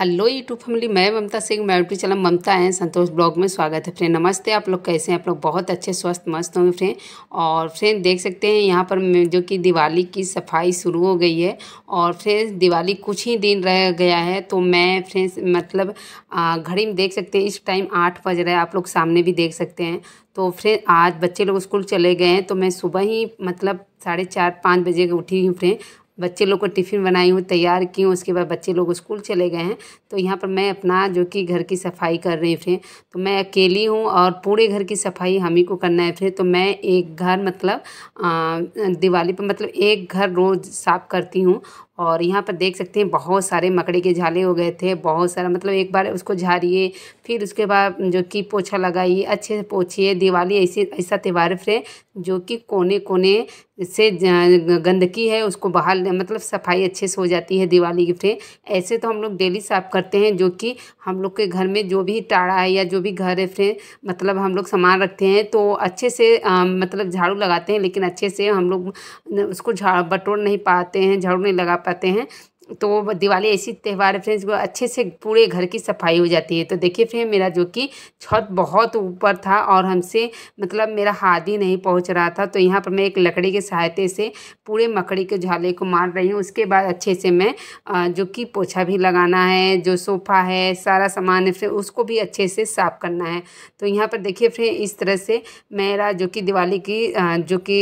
Hello YouTube family मैं ममता सिंह मैं YouTube channel ममता है संतोष ब्लॉग में स्वागत है फ्रेंड नमस्ते आप लोग कैसे हैं आप लोग बहुत अच्छे स्वस्थ मस्त होंगे फ्रेंड और फ्रेंड देख सकते हैं यहाँ पर जो कि दिवाली की सफाई शुरू हो गई है और फ्रेंड दिवाली कुछ ही दिन रह गया है तो मैं फ्रेंड मतलब घड़ी में देख सकते हैं इस टाइम आठ बज रहा है आप लोग सामने भी देख सकते हैं तो फ्रेंड आज बच्चे लोग स्कूल चले गए हैं तो मैं सुबह ही मतलब साढ़े चार पाँच बजे उठी हूँ फ्रेंड बच्चे लोग को टिफ़िन बनाई हूँ तैयार की हूँ उसके बाद बच्चे लोग स्कूल चले गए हैं तो यहाँ पर मैं अपना जो कि घर की सफाई कर रही थी तो मैं अकेली हूँ और पूरे घर की सफाई हम ही को करना है फिर तो मैं एक घर मतलब दिवाली पर मतलब एक घर रोज़ साफ़ करती हूँ और यहाँ पर देख सकते हैं बहुत सारे मकड़े के झाले हो गए थे बहुत सारा मतलब एक बार उसको झाड़िए फिर उसके बाद जो कि पोछा लगाइए अच्छे से पोछिए दिवाली ऐसी ऐसा त्यौहार फिर जो कि कोने कोने से गंदगी है उसको बाहर मतलब सफाई अच्छे से हो जाती है दिवाली की फिर ऐसे तो हम लोग डेली साफ करते हैं जो कि हम लोग के घर में जो भी टाड़ा है या जो भी घर है फिर मतलब हम लोग सामान रखते हैं तो अच्छे से आ, मतलब झाड़ू लगाते हैं लेकिन अच्छे से हम लोग उसको झाड़ बटोर नहीं पाते हैं झाड़ू नहीं लगा पाते पाते हैं तो दिवाली ऐसी त्यौहार है फ्रेंड्स अच्छे से पूरे घर की सफाई हो जाती है तो देखिए फिर मेरा जो कि छत बहुत ऊपर था और हमसे मतलब मेरा हाथ ही नहीं पहुंच रहा था तो यहाँ पर मैं एक लकड़ी के सहायते से पूरे मकड़ी के झाले को मार रही हूँ उसके बाद अच्छे से मैं जो कि पोछा भी लगाना है जो सोफ़ा है सारा सामान है फिर उसको भी अच्छे से साफ़ करना है तो यहाँ पर देखिए फिर इस तरह से मेरा जो कि दिवाली की जो कि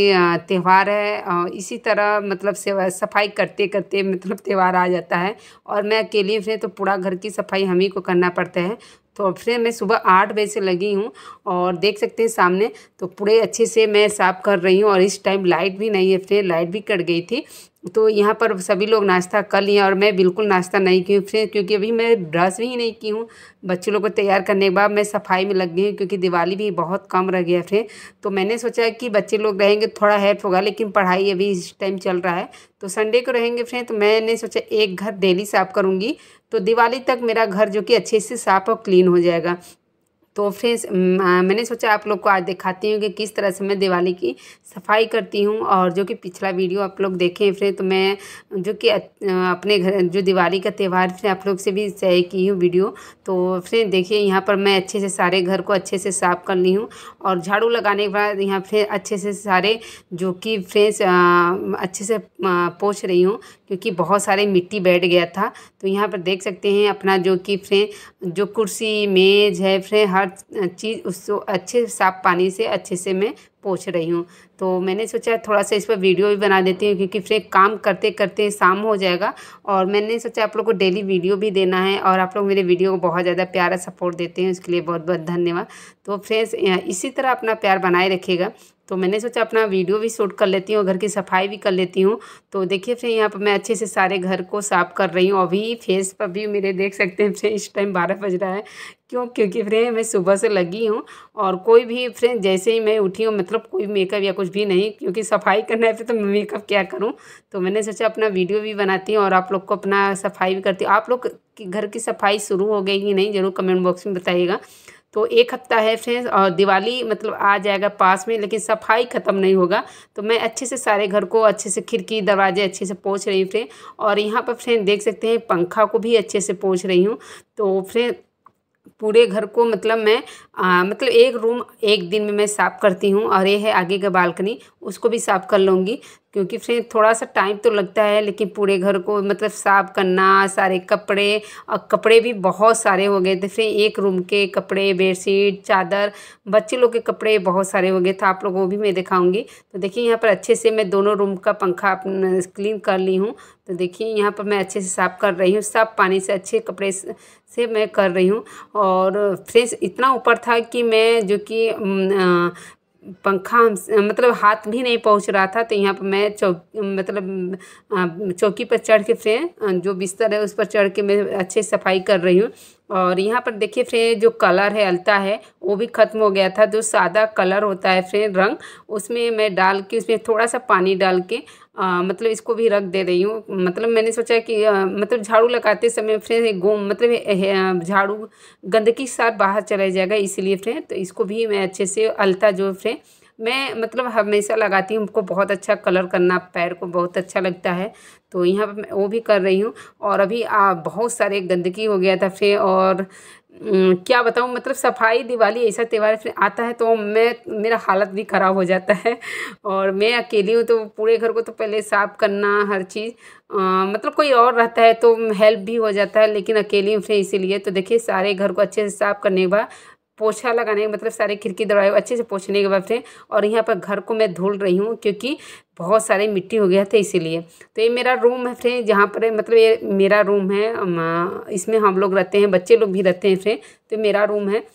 त्यौहार है इसी तरह मतलब सफाई करते करते मतलब त्यौहार आ जाता है और मैं अकेली हूँ फिर तो पूरा घर की सफाई हम ही को करना पड़ता है तो फिर मैं सुबह आठ बजे से लगी हूँ और देख सकते हैं सामने तो पूरे अच्छे से मैं साफ़ कर रही हूँ और इस टाइम लाइट भी नहीं है फिर लाइट भी कट गई थी तो यहाँ पर सभी लोग नाश्ता कर लिए और मैं बिल्कुल नाश्ता नहीं की हूँ फिर क्योंकि अभी मैं ब्रश भी नहीं की हूँ बच्चों लोग को तैयार करने के बाद मैं सफाई में लग गई हूँ क्योंकि दिवाली भी बहुत कम रह गया फिर तो मैंने सोचा कि बच्चे लोग रहेंगे थोड़ा हेल्प होगा लेकिन पढ़ाई अभी इस टाइम चल रहा है तो संडे को रहेंगे फिर तो मैंने सोचा एक घर डेली साफ़ करूँगी तो दिवाली तक मेरा घर जो कि अच्छे से साफ़ और क्लीन हो जाएगा तो फ्रेंड्स मैंने सोचा आप लोग को आज दिखाती हूँ कि किस तरह से मैं दिवाली की सफाई करती हूँ और जो कि पिछला वीडियो आप लोग देखें फ्रेंड तो मैं जो कि अपने घर जो दिवाली का त्यौहार फिर आप लोग से भी शेयर की हूँ वीडियो तो फ्रेंड देखिए यहाँ पर मैं अच्छे से सारे घर को अच्छे से साफ़ कर ली हूँ और झाड़ू लगाने के बाद यहाँ फिर अच्छे से सारे जो कि फ्रेंड्स अच्छे से पोछ रही हूँ क्योंकि बहुत सारे मिट्टी बैठ गया था तो यहाँ पर देख सकते हैं अपना जो कि फ्रेंड जो कुर्सी मेज़ है फ्रेंड हर हर चीज़ उसको अच्छे साफ पानी से अच्छे से मैं पोछ रही हूँ तो मैंने सोचा थोड़ा सा इस पर वीडियो भी बना देती हूँ क्योंकि फिर काम करते करते शाम हो जाएगा और मैंने सोचा आप लोग को डेली वीडियो भी देना है और आप लोग मेरे वीडियो को बहुत ज़्यादा प्यारा सपोर्ट देते हैं उसके लिए बहुत बहुत धन्यवाद तो फ्रेंड्स इसी तरह अपना प्यार बनाए रखिएगा तो मैंने सोचा अपना वीडियो भी शूट कर लेती हूँ घर की सफाई भी कर लेती हूँ तो देखिए फिर यहाँ पर मैं अच्छे से सारे घर को साफ़ कर रही हूँ अभी फेस पर भी मेरे देख सकते हैं फ्रेंड इस टाइम बारह बज रहा है क्यों क्योंकि फिर मैं सुबह से लगी हूँ और कोई भी फ्रेंड जैसे ही मैं उठी हूँ मतलब कोई मेकअप या कुछ भी नहीं क्योंकि सफाई करना है फिर तो मेकअप क्या करूँ तो मैंने सोचा अपना वीडियो भी बनाती हूँ और आप लोग को अपना सफाई भी करती हूँ आप लोग घर की सफाई शुरू हो गई कि नहीं ज़रूर कमेंट बॉक्स में बताइएगा तो एक हफ्ता है फ्रेंड्स और दिवाली मतलब आ जाएगा पास में लेकिन सफाई ख़त्म नहीं होगा तो मैं अच्छे से सारे घर को अच्छे से खिड़की दरवाजे अच्छे से पहुँच रही हूँ फ्रेंड और यहाँ पर फ्रेंड देख सकते हैं पंखा को भी अच्छे से पहुँच रही हूँ तो फ्रेंड पूरे घर को मतलब मैं आ, मतलब एक रूम एक दिन में मैं साफ़ करती हूँ और ये है आगे का बालकनी उसको भी साफ़ कर लूँगी क्योंकि फ्रेंड थोड़ा सा टाइम तो लगता है लेकिन पूरे घर को मतलब साफ़ करना सारे कपड़े और कपड़े भी बहुत सारे हो गए थे फ्रेंड एक रूम के कपड़े बेडशीट चादर बच्चे लोग के कपड़े बहुत सारे हो गए थे आप लोगों को भी मैं दिखाऊंगी तो देखिए यहाँ पर अच्छे से मैं दोनों रूम का पंखा क्लीन कर ली हूँ तो देखिए यहाँ पर मैं अच्छे से साफ़ कर रही हूँ साफ पानी से अच्छे कपड़े से मैं कर रही हूँ और फ्रेंड्स इतना ऊपर था कि मैं जो कि पंखा मतलब हाथ भी नहीं पहुंच रहा था तो यहाँ पर मैं चौ मतलब चौकी पर चढ़ के फ्रें जो बिस्तर है उस पर चढ़ के मैं अच्छे सफाई कर रही हूँ और यहाँ पर देखिए फिर जो कलर है अलता है वो भी ख़त्म हो गया था जो सादा कलर होता है फिर रंग उसमें मैं डाल के उसमें थोड़ा सा पानी डाल के आ, मतलब इसको भी रख दे रही हूँ मतलब मैंने सोचा कि आ, मतलब झाड़ू लगाते समय फ्रेंड गोम मतलब झाड़ू गंदगी के साथ बाहर चला जाएगा इसीलिए फ्रेंड तो इसको भी मैं अच्छे से अलता जो फ्रेंड मैं मतलब हमेशा लगाती हूँ उनको बहुत अच्छा कलर करना पैर को बहुत अच्छा लगता है तो यहाँ पर मैं वो भी कर रही हूँ और अभी आ, बहुत सारे गंदगी हो गया था फिर और क्या बताऊँ मतलब सफाई दिवाली ऐसा त्यौहार आता है तो मैं मेरा हालत भी ख़राब हो जाता है और मैं अकेली हूँ तो पूरे घर को तो पहले साफ़ करना हर चीज़ आ, मतलब कोई और रहता है तो हेल्प भी हो जाता है लेकिन अकेली हूँ फिर इसीलिए तो देखिए सारे घर को अच्छे से साफ़ करने के बाद पोछा लगाने का मतलब सारे खिड़की दरवाजे अच्छे से पोछने के बाद फिर और यहाँ पर घर को मैं धुल रही हूँ क्योंकि बहुत सारे मिट्टी हो गया था इसीलिए तो ये मेरा रूम है फ्रेंड जहाँ पर मतलब ये मेरा रूम है इसमें हम लोग रहते हैं बच्चे लोग भी रहते हैं फ्रेंड तो मेरा रूम है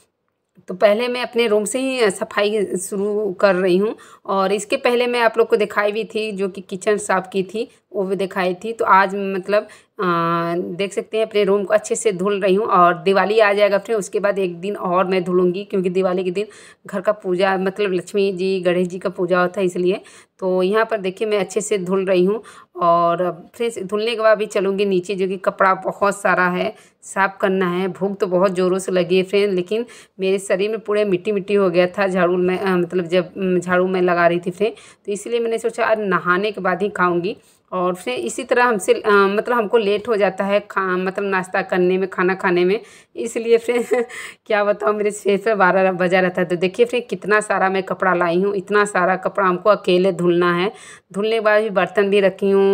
तो पहले मैं अपने रूम से ही सफाई शुरू कर रही हूँ और इसके पहले मैं आप लोग को दिखाई भी थी जो कि किचन साफ़ की थी वो भी दिखाई थी तो आज मतलब आ, देख सकते हैं अपने रूम को अच्छे से धुल रही हूँ और दिवाली आ जाएगा फिर उसके बाद एक दिन और मैं धुलूँगी क्योंकि दिवाली के दिन घर का पूजा मतलब लक्ष्मी जी गणेश जी का पूजा होता है इसलिए तो यहाँ पर देखिए मैं अच्छे से धुल रही हूँ और फिर धुलने के बाद भी चलूँगी नीचे जो कि कपड़ा बहुत सारा है साफ़ करना है भूख तो बहुत ज़ोरों से लगी है फ्रेंड लेकिन मेरे शरीर में पूरे मिट्टी मिट्टी हो गया था झाड़ू में मतलब जब झाड़ू में लगा रही थी फ्रेंड तो इसलिए मैंने सोचा अरे नहाने के बाद ही खाऊँगी और फिर इसी तरह हमसे मतलब हमको लेट हो जाता है खा मतलब नाश्ता करने में खाना खाने में इसलिए फिर क्या बताऊँ मेरे फेस पर बारह बजा रहता है तो देखिए फिर कितना सारा मैं कपड़ा लाई हूँ इतना सारा कपड़ा हमको अकेले धुलना है धुलने के बाद भी बर्तन भी रखी हूँ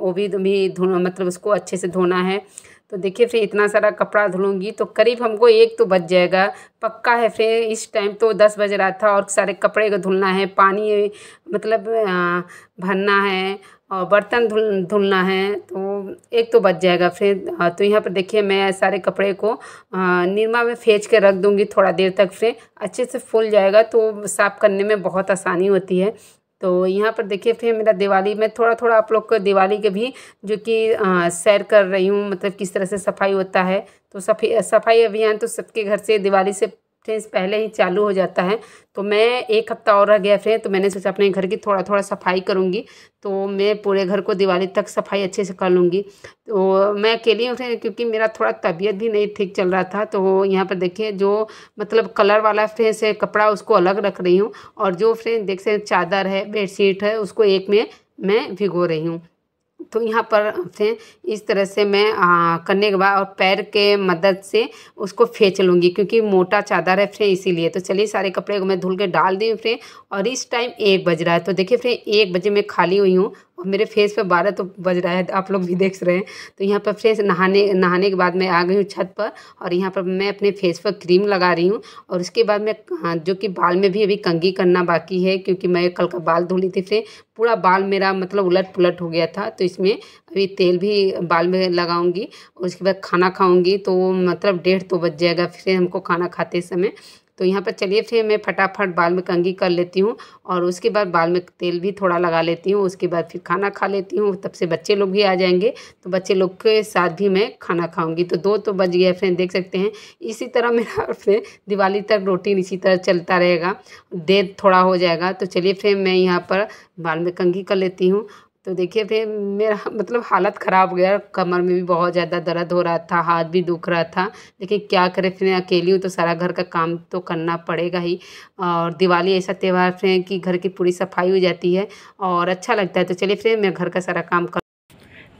वो भी तो भी धो मतलब उसको अच्छे से धोना है तो देखिए फिर इतना सारा कपड़ा धुलूँगी तो करीब हमको एक तो बच जाएगा पक्का है फिर इस टाइम तो दस बज रहा था और सारे कपड़े को धुलना है पानी मतलब भरना है और बर्तन धुल धुलना है तो एक तो बच जाएगा फिर तो यहाँ पर देखिए मैं सारे कपड़े को निरमा में फेंच के रख दूँगी थोड़ा देर तक फिर अच्छे से फूल जाएगा तो साफ़ करने में बहुत आसानी होती है तो यहाँ पर देखिए फिर मेरा दिवाली में थोड़ा थोड़ा आप लोग को दिवाली के भी जो कि सैर कर रही हूँ मतलब किस तरह से सफाई होता है तो सफाई सफाई अभियान तो सबके घर से दिवाली से फ्रेंड्स पहले ही चालू हो जाता है तो मैं एक हफ्ता और रह गया फ्रेंड तो मैंने सोचा अपने घर की थोड़ा थोड़ा सफाई करूँगी तो मैं पूरे घर को दिवाली तक सफाई अच्छे से कर लूँगी तो मैं अकेली हूँ फ्रेंड क्योंकि मेरा थोड़ा तबीयत भी नहीं ठीक चल रहा था तो यहाँ पर देखिए जो मतलब कलर वाला फ्रेंस है कपड़ा उसको अलग रख रही हूँ और जो फ्रेंड देख सकते चादर है बेड है उसको एक में मैं भिगो रही हूँ तो यहाँ पर से इस तरह से मैं आ, करने के बाद और पैर के मदद से उसको फेंच लूँगी क्योंकि मोटा चादर है फिर इसीलिए तो चलिए सारे कपड़े को मैं धुल के डाल दी फिर और इस टाइम एक बज रहा है तो देखिए फिर एक बजे मैं खाली हुई हूँ और मेरे फेस पे बारह तो बज रहा है आप लोग भी देख रहे हैं तो यहाँ पर फ्रेश नहाने नहाने के बाद मैं आ गई हूँ छत पर और यहाँ पर मैं अपने फेस पर क्रीम लगा रही हूँ और उसके बाद मैं हाँ, जो कि बाल में भी अभी कंघी करना बाकी है क्योंकि मैं कल का बाल धो ली थी फिर पूरा बाल मेरा मतलब उलट पुलट हो गया था तो इसमें अभी तेल भी बाल में लगाऊँगी और उसके बाद खाना खाऊँगी तो मतलब डेढ़ तो बज जाएगा फिर हमको खाना खाते समय तो यहाँ पर चलिए फिर मैं फटाफट बाल में कंगी कर लेती हूँ और उसके बाद बाल में तेल भी थोड़ा लगा लेती हूँ उसके बाद फिर खाना खा लेती हूँ तब से बच्चे लोग भी आ जाएंगे तो बच्चे लोग के साथ भी मैं खाना खाऊंगी तो दो तो बज गया फ्रेंड देख सकते हैं इसी तरह मेरा फ्रेंड दिवाली तक रोटीन इसी तरह चलता रहेगा देर थोड़ा हो जाएगा तो चलिए फिर मैं यहाँ पर बाल में कंगी कर लेती हूँ तो देखिए फिर मेरा मतलब हालत ख़राब हो गया कमर में भी बहुत ज़्यादा दर्द हो रहा था हाथ भी दुख रहा था लेकिन क्या करें फिर अकेली हूँ तो सारा घर का काम तो करना पड़ेगा ही और दिवाली ऐसा त्यौहार फिर कि घर की पूरी सफाई हो जाती है और अच्छा लगता है तो चलिए फिर मैं घर का सारा काम कर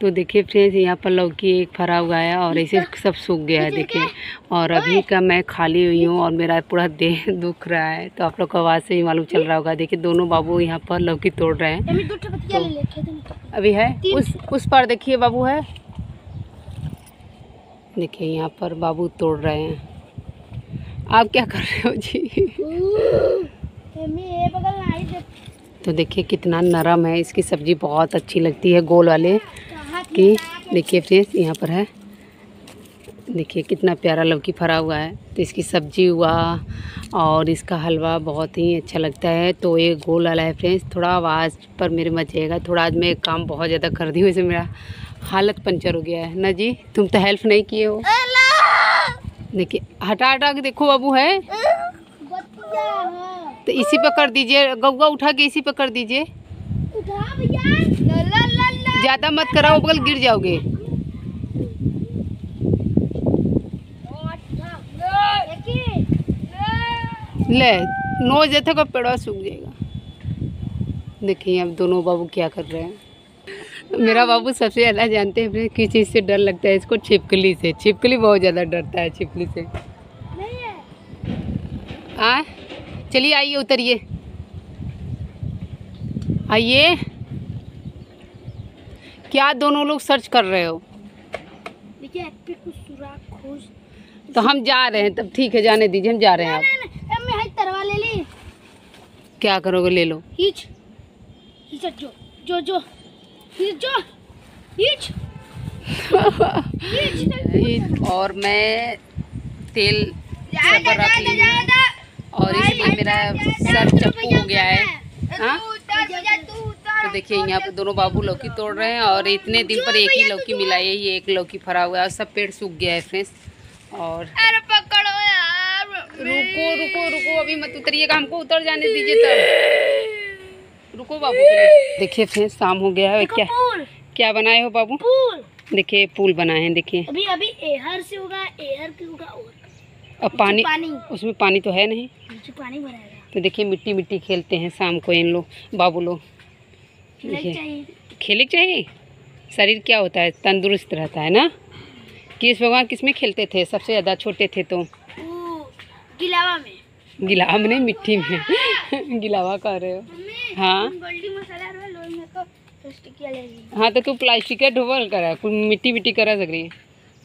तो देखिए फ्रेंड्स यहाँ पर लौकी एक फरा हुआ है और ऐसे सब सूख गया है देखिए और अभी का मैं खाली हुई हूँ और मेरा पूरा देह दुख रहा है तो आप लोग को आवाज़ से ही मालूम चल रहा होगा देखिए दोनों बाबू यहाँ पर लौकी तोड़ रहे हैं तो अभी है उस उस पर देखिए बाबू है देखिए यहाँ पर बाबू तोड़ रहे हैं आप क्या कर रहे हो जी तो देखिए कितना नरम है इसकी सब्ज़ी बहुत अच्छी लगती है गोल वाले लौकी देखिए फ्रेंड्स यहाँ पर है देखिए कितना प्यारा लौकी फरा हुआ है तो इसकी सब्जी हुआ और इसका हलवा बहुत ही अच्छा लगता है तो ये गोल वाला है फ्रेंड्स थोड़ा आवाज़ पर मेरे मत जाएगा थोड़ा आज मैं काम बहुत ज़्यादा कर दी हूँ इसे मेरा हालत पंचर हो गया है ना जी तुम तो हेल्प नहीं किए हो देखिए हटा हटा के देखो बाबू है तो इसी पर कर दीजिए गौगा उठा के इसी पर कर दीजिए ज़्यादा मत कराओ बगल गिर जाओगे ले नो जैसे का पेड़ा सूख जाएगा देखिए अब दोनों बाबू क्या कर रहे हैं मेरा बाबू सबसे ज़्यादा जानते हैं किस चीज़ से डर लगता है इसको छिपकली से छिपकली बहुत ज़्यादा डरता है छिपकली से हाँ चलिए आइए उतरिए आइए क्या दोनों लोग सर्च कर रहे हो देखिए खोज तो हम जा रहे हैं तब ठीक है जाने दीजिए हम जा रहे हैं आप तरवा ले ली क्या करोगे ले लो हिच जो जो जो जो हिच तो और मैं तेल सब और इसलिए मेरा सर चप्पू हो गया है हाँ तो देखिए यहाँ पर दोनों बाबू लौकी तोड़ रहे हैं और इतने दिन पर एक ही लौकी मिला है ये एक लौकी फरा हुआ है और सब पेड़ सूख गया है फ्रेंड्स और रुको रुको रुको अभी मत उतरिएगा हमको उतर जाने दीजिए तब रुको बाबू देखिए फ्रेंड्स शाम हो गया है क्या क्या बनाए हो बाबू देखिए पुल बनाए हैं देखिए अभी अभी एहर से होगा एहर की होगा और अब पानी, पानी उसमें पानी तो है नहीं पानी बनाएगा तो देखिए मिट्टी मिट्टी खेलते हैं शाम को इन लोग बाबू लोग खेलने चाहिए शरीर क्या होता है तंदुरुस्त रहता है ना किस भगवान किस में खेलते थे सबसे ज़्यादा छोटे थे तो गिलावा में गिलावा में नहीं मिट्टी में गिलावा कर रहे हो हाँ तो हाँ तो तू प्लास्टिक का ढोबल करा मिट्टी मिट्टी करा सक रही है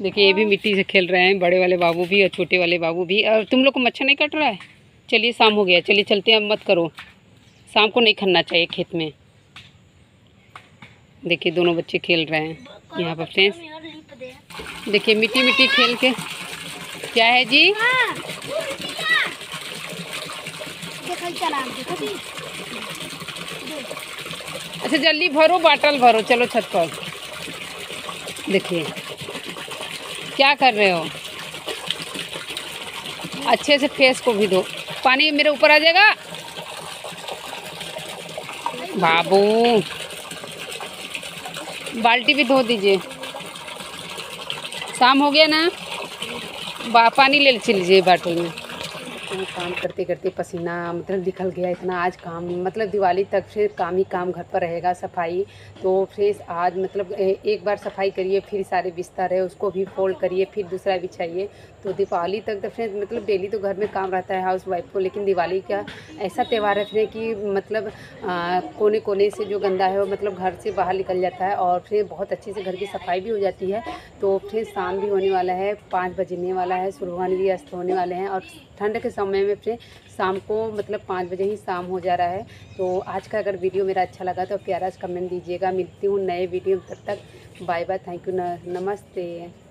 देखिए ये भी हाँ। मिट्टी से खेल रहे हैं बड़े वाले बाबू भी और छोटे वाले बाबू भी और तुम लोग को मच्छर नहीं कट रहा है चलिए शाम हो गया चलिए चलते हैं अब मत करो शाम को नहीं खनना चाहिए खेत में देखिए दोनों बच्चे खेल रहे हैं यहाँ पर फ्रेंड्स देखिए मिट्टी मिट्टी खेल के क्या है जी अच्छा जल्दी भरो बाटल भरो चलो छत पर देखिए क्या कर रहे हो अच्छे से फेस को भी दो पानी मेरे ऊपर आ जाएगा बाबू बाल्टी भी धो दीजिए शाम हो गया ना पानी ले लीजिए बाल्टी में तो काम करते करते पसीना मतलब निकल गया इतना आज काम मतलब दिवाली तक फिर काम ही काम घर पर रहेगा सफाई तो फ्रेश आज मतलब एक बार सफाई करिए फिर सारे बिस्तर है उसको भी फोल्ड करिए फिर दूसरा बिछाइए तो दिवाली तक तो फ्रेंड मतलब डेली तो घर में काम रहता है हाउस वाइफ को लेकिन दिवाली का ऐसा त्यौहार है फिर कि मतलब आ, कोने कोने से जो गंदा है वो मतलब घर से बाहर निकल जाता है और फिर बहुत अच्छे से घर की सफाई भी हो जाती है तो फिर शाम भी होने वाला है पाँच बजने वाला है सुरहान भी अस्त होने वाले हैं और ठंड के समय में फिर शाम को मतलब पाँच बजे ही शाम हो जा रहा है तो आज का अगर वीडियो मेरा अच्छा लगा तो प्यारा कमेंट दीजिएगा मिलती हूँ नए वीडियो तब तक बाय बाय थैंक यू नमस्ते